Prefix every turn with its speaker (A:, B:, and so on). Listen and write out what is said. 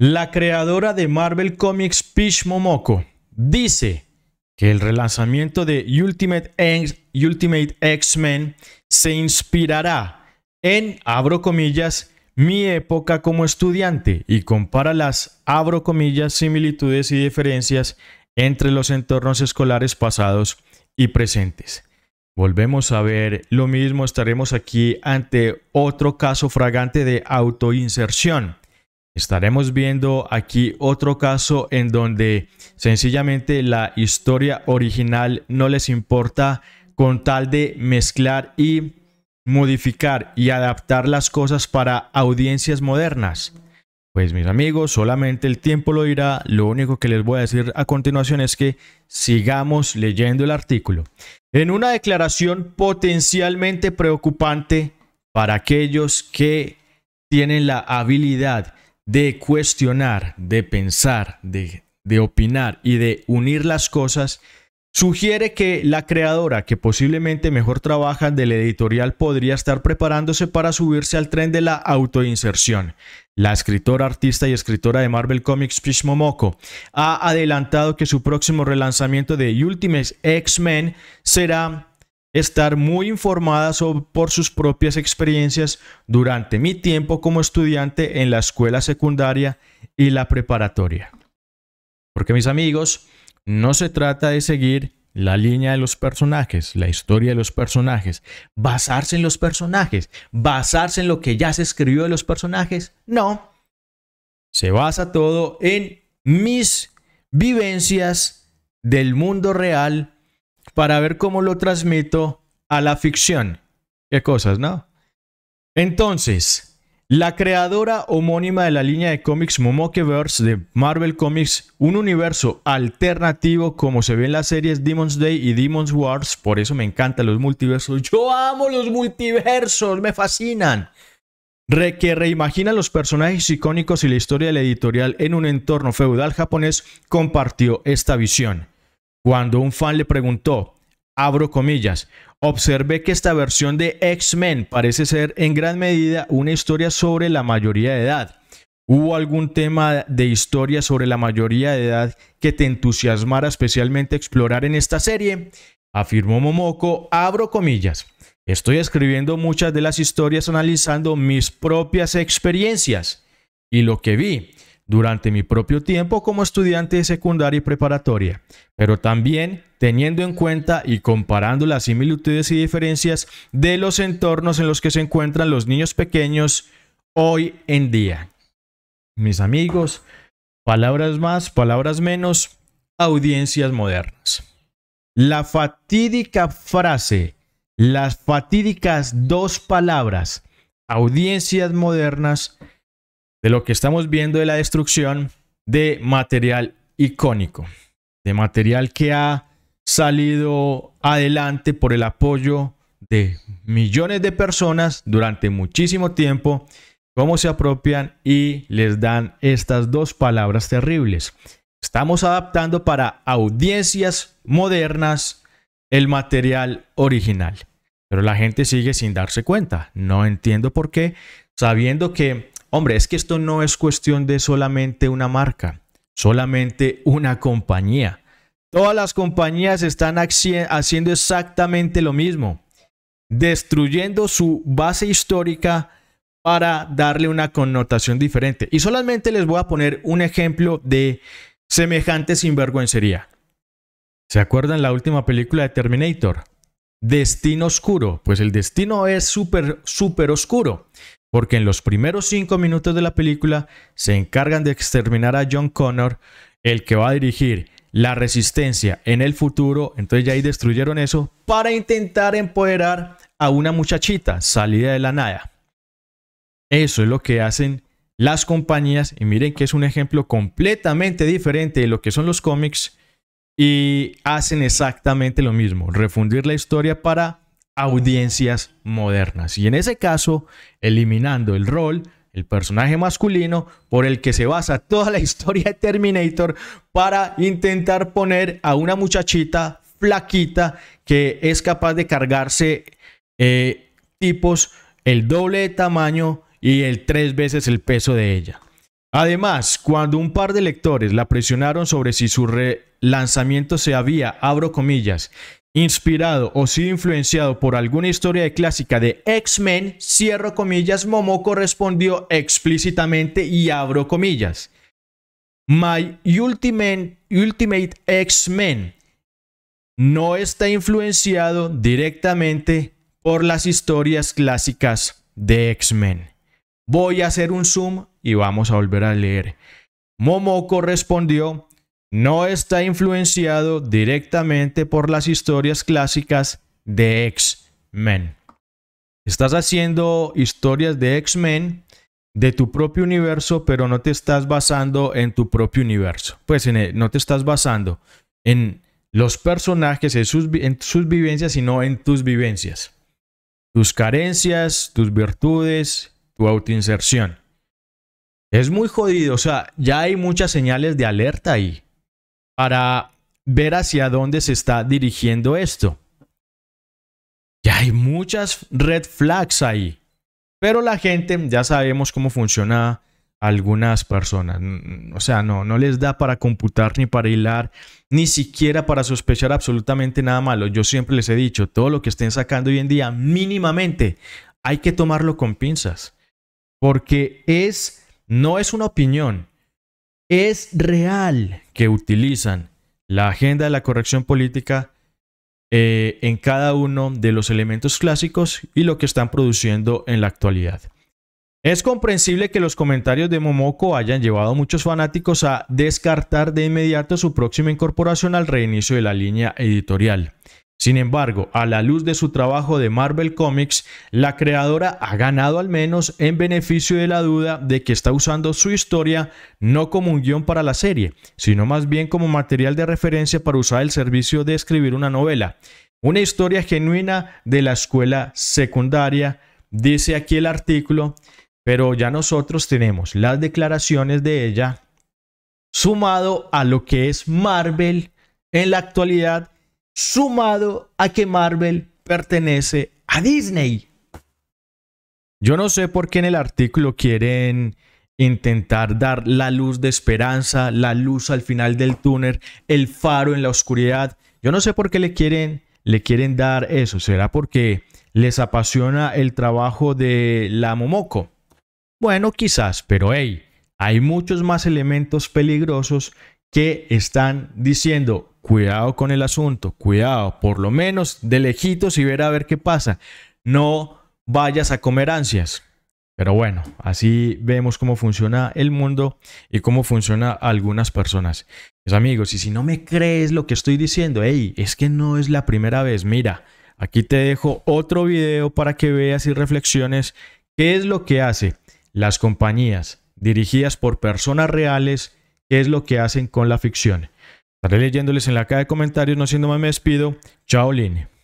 A: La creadora de Marvel Comics Pish Momoko dice que el relanzamiento de Ultimate, Ultimate X-Men se inspirará en, abro comillas, mi época como estudiante y compara las, abro comillas, similitudes y diferencias entre los entornos escolares pasados y presentes. Volvemos a ver lo mismo, estaremos aquí ante otro caso fragante de autoinserción. Estaremos viendo aquí otro caso en donde sencillamente la historia original no les importa con tal de mezclar y modificar y adaptar las cosas para audiencias modernas. Pues mis amigos, solamente el tiempo lo dirá, lo único que les voy a decir a continuación es que sigamos leyendo el artículo. En una declaración potencialmente preocupante para aquellos que tienen la habilidad de cuestionar, de pensar, de, opinar y de unir las cosas, sugiere que la creadora que posiblemente mejor trabaja del editorial podría estar preparándose para subirse al tren de la autoinserción. La escritora, artista y escritora de Marvel Comics Pish Momoko ha adelantado que su próximo relanzamiento de Ultimate X-Men será estar muy informada sobre, por sus propias experiencias durante mi tiempo como estudiante en la escuela secundaria y la preparatoria. Porque mis amigos, no se trata de seguir la línea de los personajes, la historia de los personajes, basarse en los personajes, basarse en lo que ya se escribió de los personajes, no. Se basa todo en mis vivencias del mundo real para ver cómo lo transmito a la ficción. Qué cosas, ¿no? Entonces, la creadora homónima de la línea de cómics Momokeverse de Marvel Comics, un universo alternativo como se ve en las series Demon's Day y Demon's Wars, por eso me encantan los multiversos. Yo amo los multiversos, me fascinan. Re que reimagina los personajes icónicos y la historia de la editorial en un entorno feudal japonés, compartió esta visión. Cuando un fan le preguntó, abro comillas, observé que esta versión de X-Men parece ser en gran medida una historia sobre la mayoría de edad. ¿Hubo algún tema de historia sobre la mayoría de edad que te entusiasmara especialmente explorar en esta serie? Afirmó Momoko, abro comillas. Estoy escribiendo muchas de las historias analizando mis propias experiencias y lo que vi durante mi propio tiempo como estudiante de secundaria y preparatoria, pero también teniendo en cuenta y comparando las similitudes y diferencias de los entornos en los que se encuentran los niños pequeños hoy en día. Mis amigos, palabras más, palabras menos, audiencias modernas. La fatídica frase, las fatídicas dos palabras, audiencias modernas, de lo que estamos viendo de la destrucción de material icónico, de material que ha salido adelante por el apoyo de millones de personas durante muchísimo tiempo, cómo se apropian y les dan estas dos palabras terribles. Estamos adaptando para audiencias modernas el material original, pero la gente sigue sin darse cuenta. No entiendo por qué, sabiendo que hombre, es que esto no es cuestión de solamente una marca, solamente una compañía. Todas las compañías están haciendo exactamente lo mismo, destruyendo su base histórica para darle una connotación diferente. Y solamente les voy a poner un ejemplo de semejante sinvergüencería. ¿Se acuerdan la última película de Terminator? Destino oscuro. Pues el destino es súper, súper oscuro, porque en los primeros cinco minutos de la película se encargan de exterminar a John Connor, el que va a dirigir la resistencia en el futuro. Entonces ya ahí destruyeron eso para intentar empoderar a una muchachita salida de la nada. Eso es lo que hacen las compañías y miren que es un ejemplo completamente diferente de lo que son los cómics y hacen exactamente lo mismo, refundir la historia para audiencias modernas. Y en ese caso, eliminando el rol, el personaje masculino por el que se basa toda la historia de Terminator para intentar poner a una muchachita flaquita que es capaz de cargarse eh, tipos el doble de tamaño y el tres veces el peso de ella. Además, cuando un par de lectores la presionaron sobre si su relanzamiento se había, abro comillas, inspirado o si influenciado por alguna historia clásica de X-Men, cierro comillas, Momoko respondió explícitamente y abro comillas. My ultimate X-Men no está influenciado directamente por las historias clásicas de X-Men. Voy a hacer un zoom y vamos a volver a leer. Momoko respondió, no está influenciado directamente por las historias clásicas de X-Men. Estás haciendo historias de X-Men de tu propio universo, pero no te estás basando en tu propio universo. Pues no te estás basando en los personajes, en sus vivencias, sino en tus vivencias. Tus carencias, tus virtudes, autoinserción. Es muy jodido, o sea, ya hay muchas señales de alerta ahí para ver hacia dónde se está dirigiendo esto. Ya hay muchas red flags ahí. Pero la gente, ya sabemos cómo funciona algunas personas. Mm, o sea, no, no les da para computar ni para hilar, ni siquiera para sospechar absolutamente nada malo. Yo siempre les he dicho, todo lo que estén sacando hoy en día mínimamente hay que tomarlo con pinzas porque es, no es una opinión, es real que utilizan la agenda de la corrección política eh, en cada uno de los elementos clásicos y lo que están produciendo en la actualidad. Es comprensible que los comentarios de Momoko hayan llevado a muchos fanáticos a descartar de inmediato su próxima incorporación al reinicio de la línea editorial. Sin embargo, a la luz de su trabajo de Marvel Comics, la creadora ha ganado al menos en beneficio de la duda de que está usando su historia no como un guión para la serie, sino más bien como material de referencia para usar el servicio de escribir una novela. Una historia genuina de la escuela secundaria, dice aquí el artículo, pero ya nosotros tenemos las declaraciones de ella sumado a lo que es Marvel en la actualidad sumado a que Marvel pertenece a Disney. Yo no sé por qué en el artículo quieren intentar dar la luz de esperanza, la luz al final del túnel, el faro en la oscuridad. Yo no sé por qué le quieren, le quieren dar eso. ¿Será porque les apasiona el trabajo de la Momoko? Bueno, quizás, pero hey, hay muchos más elementos peligrosos que están diciendo, cuidado con el asunto, cuidado, por lo menos de lejitos y ver a ver qué pasa. No vayas a comer ansias. Pero bueno, así vemos cómo funciona el mundo y cómo funciona algunas personas. Pues amigos, y si no me crees lo que estoy diciendo, hey, es que no es la primera vez. Mira, aquí te dejo otro video para que veas y reflexiones qué es lo que hace las compañías dirigidas por personas reales, qué es lo que hacen con la ficción. Estaré leyéndoles en la caja de comentarios, no siendo más me despido. Chao, Lini.